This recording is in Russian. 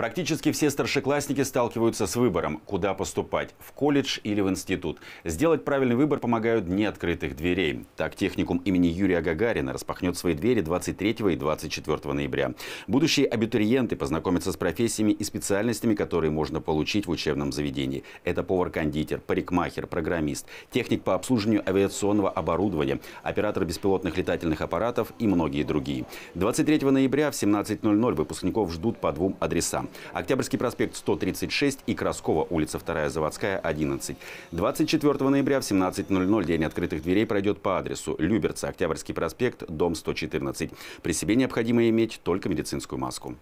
Практически все старшеклассники сталкиваются с выбором, куда поступать – в колледж или в институт. Сделать правильный выбор помогают дни открытых дверей. Так, техникум имени Юрия Гагарина распахнет свои двери 23 и 24 ноября. Будущие абитуриенты познакомятся с профессиями и специальностями, которые можно получить в учебном заведении. Это повар-кондитер, парикмахер, программист, техник по обслуживанию авиационного оборудования, оператор беспилотных летательных аппаратов и многие другие. 23 ноября в 17.00 выпускников ждут по двум адресам. Октябрьский проспект 136 и Краскова, улица 2 Заводская, 11. 24 ноября в 17.00 день открытых дверей пройдет по адресу Люберца, Октябрьский проспект, дом 114. При себе необходимо иметь только медицинскую маску.